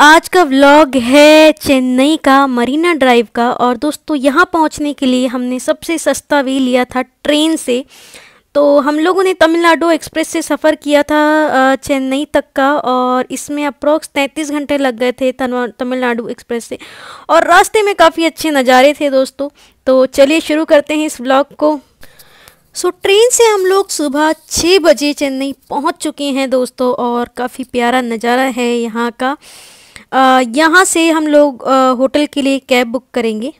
आज का व्लॉग है चेन्नई का मरीना ड्राइव का और दोस्तों यहाँ पहुँचने के लिए हमने सबसे सस्ता वे लिया था ट्रेन से तो हम लोगों ने तमिलनाडु एक्सप्रेस से सफ़र किया था चेन्नई तक का और इसमें अप्रॉक्स 33 घंटे लग गए थे तमिलनाडु एक्सप्रेस से और रास्ते में काफ़ी अच्छे नज़ारे थे दोस्तों तो चलिए शुरू करते हैं इस व्लॉग को सो so, ट्रेन से हम लोग सुबह छः बजे चेन्नई पहुंच चुके हैं दोस्तों और काफ़ी प्यारा नज़ारा है यहाँ का यहाँ से हम लोग होटल के लिए कैब बुक करेंगे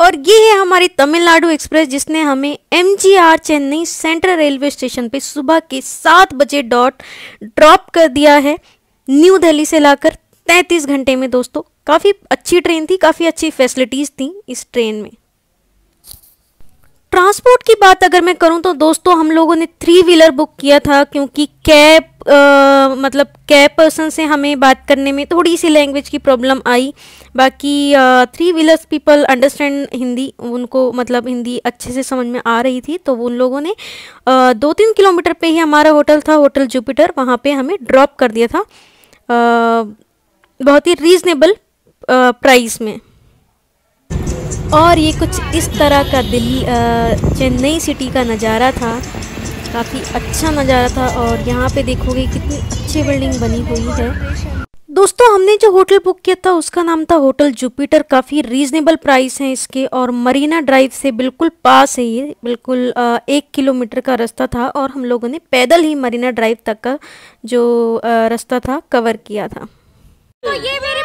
और ये है हमारी तमिलनाडु एक्सप्रेस जिसने हमें एम चेन्नई सेंट्रल रेलवे स्टेशन पे सुबह के सात बजे डॉट ड्रॉप कर दिया है न्यू दिल्ली से लाकर तैंतीस घंटे में दोस्तों काफ़ी अच्छी ट्रेन थी काफ़ी अच्छी फैसिलिटीज़ थी इस ट्रेन में ट्रांसपोर्ट की बात अगर मैं करूं तो दोस्तों हम लोगों ने थ्री व्हीलर बुक किया था क्योंकि कैब मतलब कैब पर्सन से हमें बात करने में थोड़ी सी लैंग्वेज की प्रॉब्लम आई बाकी आ, three wheelers people understand Hindi उनको मतलब हिंदी अच्छे से समझ में आ रही थी तो उन लोगों ने आ, दो तीन किलोमीटर पे ही हमारा होटल था होटल जुपिटर वहाँ पे हमें ड्रॉप कर दिया था बहुत ही रीज़नेबल प्राइस में और ये कुछ इस तरह का दिल्ली चेन्नई सिटी का नज़ारा था काफ़ी अच्छा नज़ारा था और यहाँ पे देखोगे कितनी अच्छी बिल्डिंग बनी हुई है दोस्तों हमने जो होटल बुक किया था उसका नाम था होटल जुपिटर काफ़ी रीजनेबल प्राइस है इसके और मरीना ड्राइव से बिल्कुल पास है ये बिल्कुल एक किलोमीटर का रास्ता था और हम लोगों ने पैदल ही मरीना ड्राइव तक का जो रास्ता था कवर किया था तो ये मेरी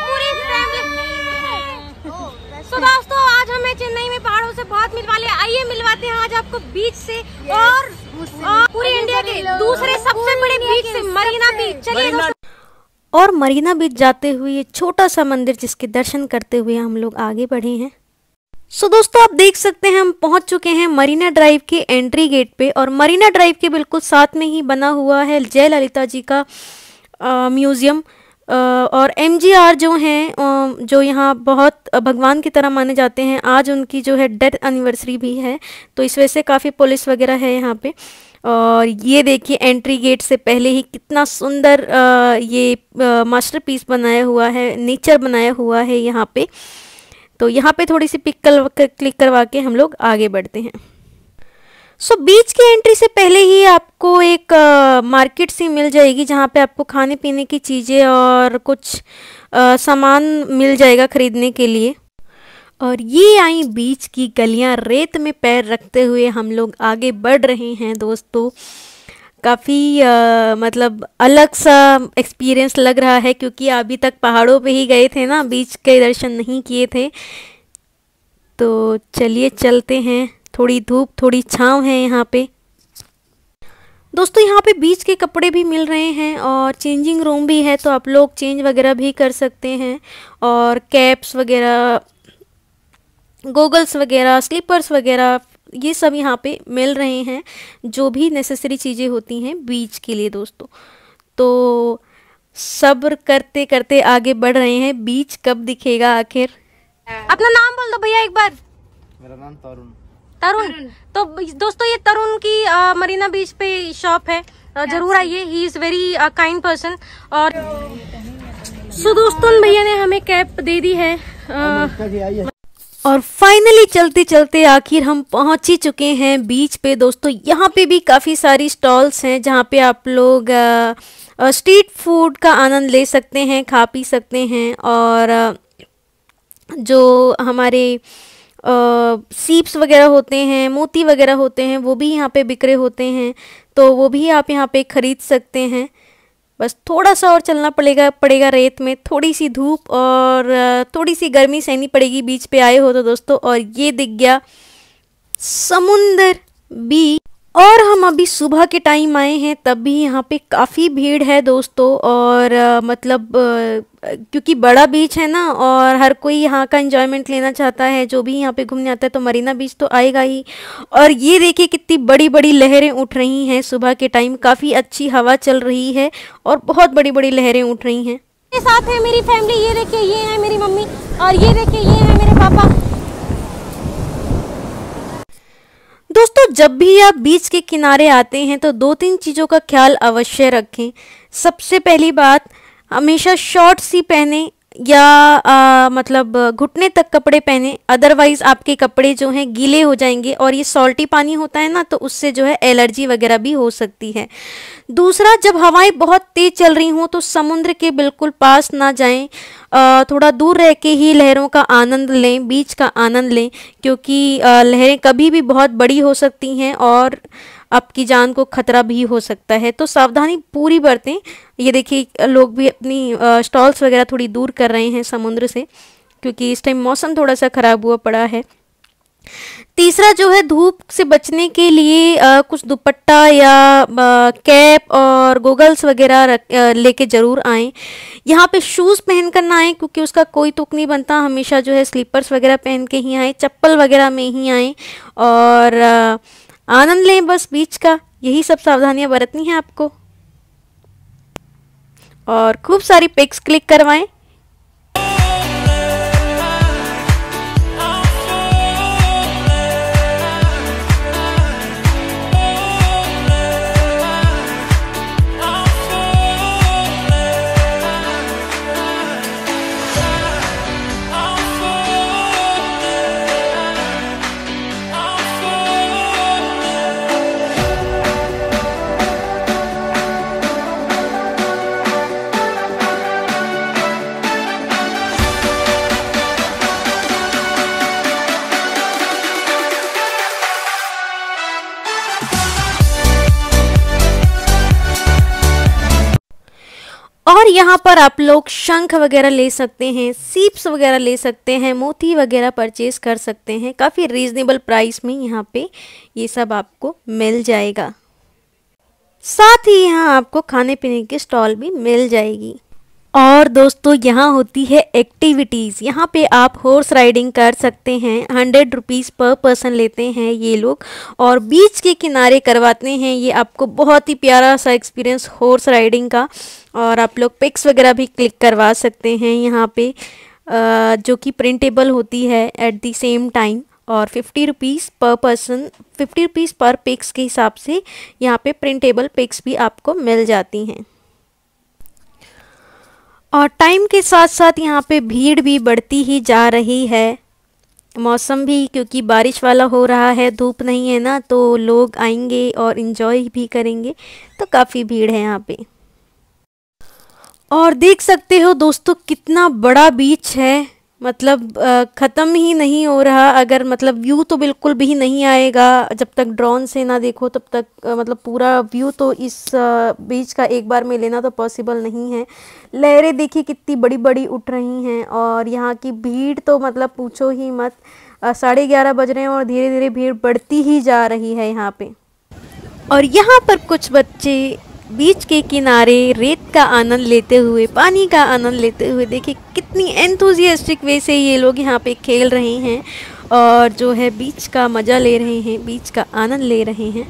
तो दोस्तों आज हमें चेन्नई में पहाड़ों से बहुत मिल वाले आइए मिलवाते हैं आज आपको बीच से और, और पूरे इंडिया के दूसरे सबसे बड़े बीच से मरीना बीच चलिए और मरीना बीच जाते हुए ये छोटा सा मंदिर जिसके दर्शन करते हुए हम लोग आगे बढ़े हैं सो so, दोस्तों आप देख सकते हैं हम पहुंच चुके हैं मरीना ड्राइव के एंट्री गेट पे और मरीना ड्राइव के बिल्कुल साथ में ही बना हुआ है जयललिता जी का म्यूज़ियम और एम जो हैं जो यहाँ बहुत भगवान की तरह माने जाते हैं आज उनकी जो है डेथ एनिवर्सरी भी है तो इस वजह से काफ़ी पुलिस वगैरह है यहाँ पे और ये देखिए एंट्री गेट से पहले ही कितना सुंदर ये मास्टरपीस बनाया हुआ है नेचर बनाया हुआ है यहाँ पे तो यहाँ पे थोड़ी सी पिक कर क्लिक करवा के हम लोग आगे बढ़ते हैं सो बीच की एंट्री से पहले ही आपको एक मार्केट सी मिल जाएगी जहाँ पे आपको खाने पीने की चीज़ें और कुछ सामान मिल जाएगा ख़रीदने के लिए और ये आई बीच की गलियाँ रेत में पैर रखते हुए हम लोग आगे बढ़ रहे हैं दोस्तों काफ़ी मतलब अलग सा एक्सपीरियंस लग रहा है क्योंकि अभी तक पहाड़ों पे ही गए थे ना बीच के दर्शन नहीं किए थे तो चलिए चलते हैं थोड़ी धूप थोड़ी छाँव है यहाँ पे दोस्तों यहाँ पे बीच के कपड़े भी मिल रहे हैं और चेंजिंग रूम भी है तो आप लोग चेंज वगैरह भी कर सकते हैं और कैप्स वगैरह गोगल्स वगैरह स्लीपर्स वगैरह ये सब यहाँ पे मिल रहे हैं जो भी नेसेसरी चीज़ें होती हैं बीच के लिए दोस्तों तो सब्र करते करते आगे बढ़ रहे हैं बीच कब दिखेगा आखिर अपना नाम बोल दो भैया एक बार मेरा नाम तरुण तरुण तो दोस्तों ये तरुण की आ, मरीना बीच पे शॉप है हाँ जरूर आइए he is very kind person और सो दोस्तों भैया ने हमें कैब दे दी है हाँ, और फाइनली चलते चलते आखिर हम पहुंच ही चुके हैं बीच पे दोस्तों यहाँ पे भी काफ़ी सारी स्टॉल्स हैं जहाँ पे आप लोग स्ट्रीट फूड का आनंद ले सकते हैं खा पी सकते हैं और जो हमारे सीप्स वगैरह होते हैं मोती वगैरह होते हैं वो भी यहाँ पे बिक्रे होते हैं तो वो भी आप यहाँ पे ख़रीद सकते हैं बस थोड़ा सा और चलना पड़ेगा पड़ेगा रेत में थोड़ी सी धूप और थोड़ी सी गर्मी सहनी पड़ेगी बीच पे आए हो तो दोस्तों और ये दिख गया समुंदर बी और हम अभी सुबह के टाइम आए हैं तब भी यहाँ पे काफ़ी भीड़ है दोस्तों और आ, मतलब आ, क्योंकि बड़ा बीच है ना और हर कोई यहाँ का इन्जॉयमेंट लेना चाहता है जो भी यहाँ पे घूमने आता है तो मरीना बीच तो आएगा ही और ये देखिए कितनी बड़ी बड़ी लहरें उठ रही हैं सुबह के टाइम काफ़ी अच्छी हवा चल रही है और बहुत बड़ी बड़ी लहरें उठ रही हैं साथ है मेरी फैमिली ये देखिए ये है मेरी मम्मी और ये देखिए ये है मेरे पापा दोस्तों जब भी आप बीच के किनारे आते हैं तो दो तीन चीज़ों का ख्याल अवश्य रखें सबसे पहली बात हमेशा शॉर्ट्स ही पहने या आ, मतलब घुटने तक कपड़े पहने अदरवाइज़ आपके कपड़े जो हैं गीले हो जाएंगे और ये सॉल्टी पानी होता है ना तो उससे जो है एलर्जी वगैरह भी हो सकती है दूसरा जब हवाएं बहुत तेज़ चल रही हों तो समुद्र के बिल्कुल पास ना जाएं थोड़ा दूर रह के ही लहरों का आनंद लें बीच का आनंद लें क्योंकि लहरें कभी भी बहुत बड़ी हो सकती हैं और आपकी जान को खतरा भी हो सकता है तो सावधानी पूरी बरतें ये देखिए लोग भी अपनी स्टॉल्स वगैरह थोड़ी दूर कर रहे हैं समुद्र से क्योंकि इस टाइम मौसम थोड़ा सा ख़राब हुआ पड़ा है तीसरा जो है धूप से बचने के लिए आ, कुछ दुपट्टा या आ, कैप और गोगल्स वगैरह लेके ज़रूर आएं यहाँ पे शूज़ पहन कर ना आएँ क्योंकि उसका कोई तुक नहीं बनता हमेशा जो है स्लीपर्स वगैरह पहन के ही आएँ चप्पल वगैरह में ही आएँ और आ, आनंद लें बस बीच का यही सब सावधानियां बरतनी है आपको और खूब सारी पिक्स क्लिक करवाएं पर आप लोग शंख वगैरह ले सकते हैं सीप्स वगैरह ले सकते हैं मोती वगैरह परचेज कर सकते हैं काफ़ी रीजनेबल प्राइस में यहाँ पे ये सब आपको मिल जाएगा साथ ही यहाँ आपको खाने पीने के स्टॉल भी मिल जाएगी और दोस्तों यहाँ होती है एक्टिविटीज़ यहाँ पे आप हॉर्स राइडिंग कर सकते हैं हंड्रेड रुपीज़ पर पर्सन लेते हैं ये लोग और बीच के किनारे करवाते हैं ये आपको बहुत ही प्यारा सा एक्सपीरियंस हॉर्स राइडिंग का और आप लोग पिक्स वगैरह भी क्लिक करवा सकते हैं यहाँ पे जो कि प्रिंटेबल होती है एट दी सेम टाइम और फिफ्टी रुपीज़ पर पर्सन फिफ्टी रुपीज़ पर पिक्स के हिसाब से यहाँ पे प्रिंटेबल पिक्स भी आपको मिल जाती हैं और टाइम के साथ साथ यहाँ पे भीड़ भी बढ़ती ही जा रही है मौसम भी क्योंकि बारिश वाला हो रहा है धूप नहीं है ना तो लोग आएंगे और इन्जॉय भी करेंगे तो काफ़ी भीड़ है यहाँ पे और देख सकते हो दोस्तों कितना बड़ा बीच है मतलब ख़त्म ही नहीं हो रहा अगर मतलब व्यू तो बिल्कुल भी नहीं आएगा जब तक ड्रोन से ना देखो तब तक मतलब पूरा व्यू तो इस बीच का एक बार में लेना तो पॉसिबल नहीं है लहरें देखिए कितनी बड़ी बड़ी उठ रही हैं और यहाँ की भीड़ तो मतलब पूछो ही मत साढ़े ग्यारह बज रहे हैं और धीरे धीरे भीड़ बढ़ती ही जा रही है यहाँ पर और यहाँ पर कुछ बच्चे बीच के किनारे रेत का आनंद लेते हुए पानी का आनंद लेते हुए देखिए कितनी एंथुजियास्टिक वे से ये लोग यहाँ पे खेल रहे हैं और जो है बीच का मज़ा ले रहे हैं बीच का आनंद ले रहे हैं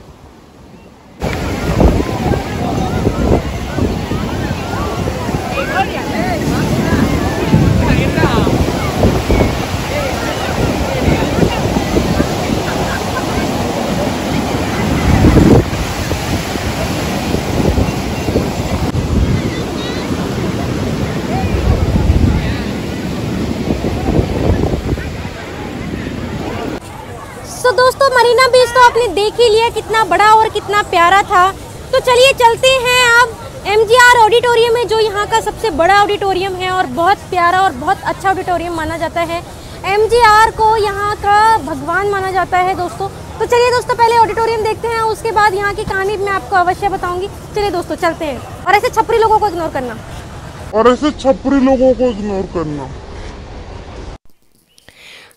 दोस्तों आपने देख ही लिया कितना बड़ा और कितना प्यारा था तो चलिए चलते हैं अब एम ऑडिटोरियम है जो यहाँ का सबसे बड़ा ऑडिटोरियम है और बहुत प्यारा और बहुत अच्छा ऑडिटोरियम माना जाता है एम को यहाँ का भगवान माना जाता है दोस्तों तो चलिए दोस्तों पहले ऑडिटोरियम देखते हैं उसके बाद यहाँ की कहानी मैं आपको अवश्य बताऊंगी चलिए दोस्तों चलते हैं और ऐसे छपरी लोगों को इग्नोर करना और ऐसे छपरी लोगों को इग्नोर करना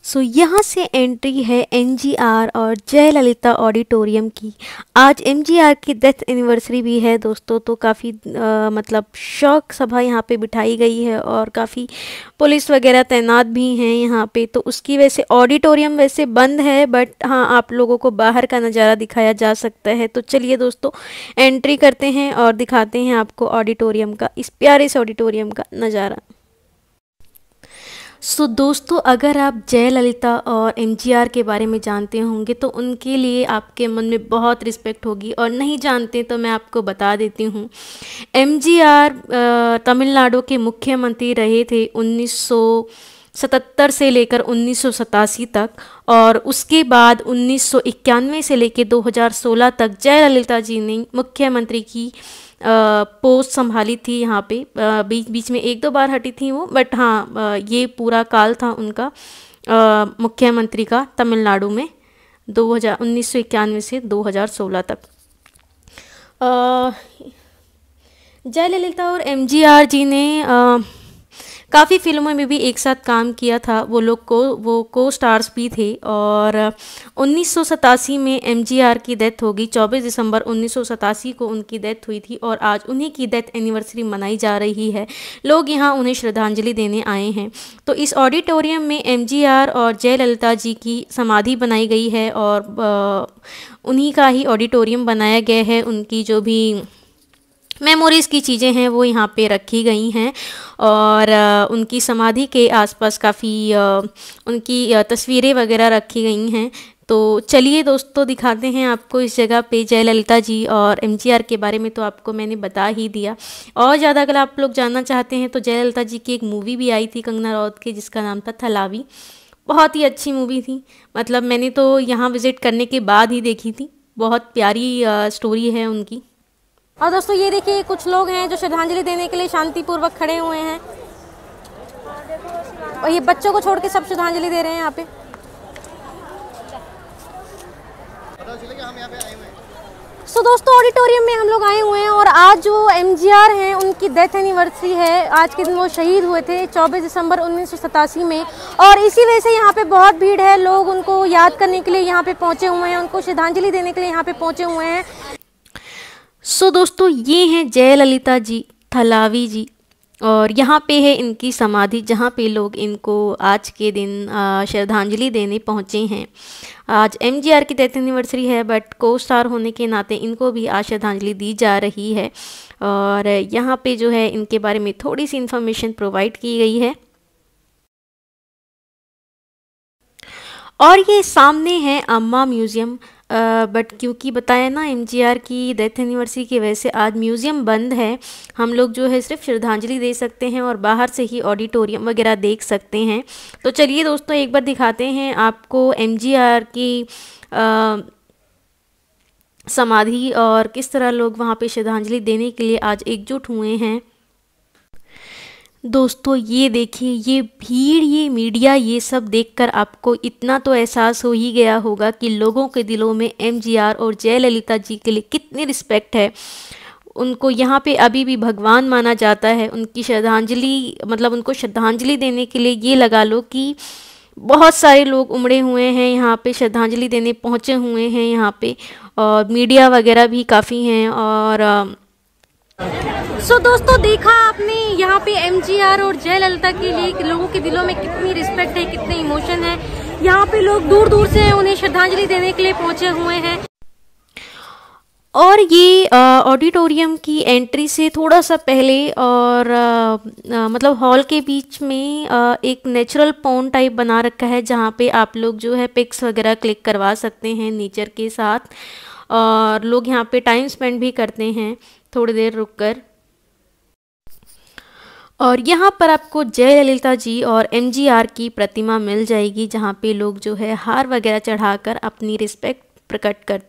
सो so, यहाँ से एंट्री है एनजीआर और जयललिता ऑडिटोरियम की आज एमजीआर की डेथ एनिवर्सरी भी है दोस्तों तो काफ़ी मतलब शौक सभा यहाँ पे बिठाई गई है और काफ़ी पुलिस वगैरह तैनात भी हैं यहाँ पे तो उसकी वैसे ऑडिटोरियम वैसे बंद है बट हाँ आप लोगों को बाहर का नज़ारा दिखाया जा सकता है तो चलिए दोस्तों एंट्री करते हैं और दिखाते हैं आपको ऑडिटोरियम का इस प्यारे से ऑडिटोरियम का नज़ारा सो so, दोस्तों अगर आप जयललिता और एमजीआर के बारे में जानते होंगे तो उनके लिए आपके मन में बहुत रिस्पेक्ट होगी और नहीं जानते तो मैं आपको बता देती हूँ एमजीआर तमिलनाडु के मुख्यमंत्री रहे थे 1977 से लेकर उन्नीस तक और उसके बाद उन्नीस से लेकर 2016 तक जयललिता जी ने मुख्यमंत्री की पोस्ट संभाली थी यहाँ पे बीच बीच में एक दो बार हटी थी वो बट हाँ ये पूरा काल था उनका मुख्यमंत्री का तमिलनाडु में दो हज़ार उन्नीस सौ इक्यानवे से दो हज़ार सोलह तक जयललिता और एमजीआर जी ने काफ़ी फिल्मों में भी एक साथ काम किया था वो लोग को वो को स्टार्स भी थे और उन्नीस में एम की डेथ हो गई चौबीस दिसंबर उन्नीस को उनकी डेथ हुई थी और आज उन्हीं की डेथ एनिवर्सरी मनाई जा रही है लोग यहाँ उन्हें श्रद्धांजलि देने आए हैं तो इस ऑडिटोरियम में एम और जयललिता जी की समाधि बनाई गई है और उन्हीं का ही ऑडिटोरियम बनाया गया है उनकी जो भी मेमोरीज़ की चीज़ें हैं वो यहाँ पे रखी गई हैं और उनकी समाधि के आसपास काफ़ी उनकी तस्वीरें वगैरह रखी गई हैं तो चलिए दोस्तों दिखाते हैं आपको इस जगह पे जयललिता जी और एमजीआर के बारे में तो आपको मैंने बता ही दिया और ज़्यादा अगर आप लोग जानना चाहते हैं तो जयललिता जी की एक मूवी भी आई थी कंगना राउत की जिसका नाम था थलावी बहुत ही अच्छी मूवी थी मतलब मैंने तो यहाँ विज़िट करने के बाद ही देखी थी बहुत प्यारी स्टोरी है उनकी और दोस्तों ये देखिए कुछ लोग हैं जो श्रद्धांजलि देने के लिए शांतिपूर्वक खड़े हुए हैं और ये बच्चों को छोड़ के सब श्रद्धांजलि दे रहे हैं यहाँ पे सो दोस्तों ऑडिटोरियम में हम लोग आए हुए हैं और आज जो एम हैं उनकी डेथ एनिवर्सरी है आज के दिन वो शहीद हुए थे 24 दिसंबर उन्नीस में और इसी वजह से यहाँ पे बहुत भीड़ है लोग उनको याद करने के लिए यहाँ पे पहुँचे हुए हैं उनको श्रद्धांजलि देने के लिए यहाँ पे पहुँचे हुए हैं सो दोस्तों ये हैं जयललिता जी थलावी जी और यहाँ पे है इनकी समाधि जहाँ पे लोग इनको आज के दिन श्रद्धांजलि देने पहुँचे हैं आज एम जी आर की डेथ एनिवर्सरी है बट को स्टार होने के नाते इनको भी आज श्रद्धांजलि दी जा रही है और यहाँ पे जो है इनके बारे में थोड़ी सी इन्फॉर्मेशन प्रोवाइड की गई है और ये सामने है अम्मा म्यूज़ियम बट क्योंकि बताया ना एम की डेथ एनिवर्सरी की वजह से आज म्यूज़ियम बंद है हम लोग जो है सिर्फ श्रद्धांजलि दे सकते हैं और बाहर से ही ऑडिटोरियम वगैरह देख सकते हैं तो चलिए दोस्तों एक बार दिखाते हैं आपको एम की समाधि और किस तरह लोग वहाँ पे श्रद्धांजलि देने के लिए आज एकजुट हुए हैं दोस्तों ये देखिए ये भीड़ ये मीडिया ये सब देखकर आपको इतना तो एहसास हो ही गया होगा कि लोगों के दिलों में एमजीआर और जयललिता जी के लिए कितनी रिस्पेक्ट है उनको यहाँ पे अभी भी भगवान माना जाता है उनकी श्रद्धांजलि मतलब उनको श्रद्धांजलि देने के लिए ये लगा लो कि बहुत सारे लोग उमड़े हुए हैं यहाँ पे श्रद्धांजलि देने पहुँचे हुए हैं यहाँ पे और मीडिया वगैरह भी काफ़ी हैं और सो so, दोस्तों देखा आपने यहाँ पे एम और जयललिता के लिए लोगों के दिलों में कितनी रिस्पेक्ट है कितने इमोशन है यहाँ पे लोग दूर दूर से उन्हें श्रद्धांजलि देने के लिए पहुंचे हुए हैं और ये ऑडिटोरियम की एंट्री से थोड़ा सा पहले और आ, आ, मतलब हॉल के बीच में आ, एक नेचुरल पॉन्ड टाइप बना रखा है जहाँ पे आप लोग जो है पिक्स वगैरह क्लिक करवा सकते हैं नेचर के साथ और लोग यहाँ पे टाइम स्पेंड भी करते हैं थोड़ी देर रुककर और यहाँ पर आपको जयललिता जी और एम की प्रतिमा मिल जाएगी जहाँ पे लोग जो है हार वगैरह चढ़ाकर अपनी रिस्पेक्ट प्रकट करते